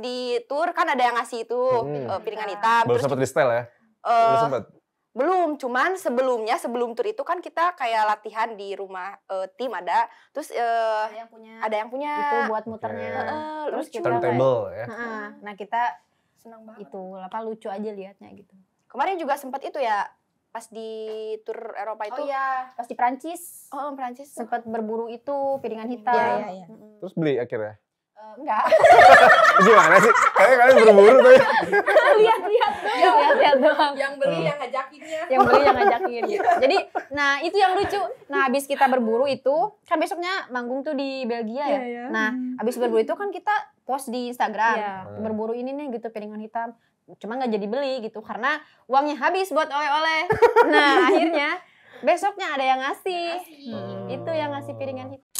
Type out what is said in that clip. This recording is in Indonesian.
di tour kan ada yang ngasih itu hmm. Eh, piringan hitam. Baru sempat di ya? Uh, belum sempat. Belum, cuman sebelumnya sebelum tour itu kan kita kayak latihan di rumah uh, tim ada, terus uh, ada yang punya, ada yang punya itu buat muternya, Okay. Iya. uh, terus kita turntable ya. nah kita senang banget itu apa lucu aja liatnya gitu. Kemarin juga sempat itu ya pas di tour Eropa itu, oh, iya. pas di Prancis, oh Prancis sempat berburu itu piringan iya, hitam. Iya, terus beli akhirnya? enggak. Gimana sih? Kayaknya kalian buru tuh. Ya. Lihat-lihat doang. Yang beli hmm. yang ngajakinnya. Yang beli yang ngajakin gitu. Jadi, nah itu yang lucu. Nah, habis kita berburu itu, kan besoknya manggung tuh di Belgia ya. Yeah, yeah. Nah, hmm. habis berburu itu kan kita post di Instagram. Yeah. Berburu ini nih gitu piringan hitam. Cuma nggak jadi beli gitu karena uangnya habis buat oleh-oleh. Nah, akhirnya besoknya ada yang ngasih. Hmm. Itu yang ngasih piringan hitam.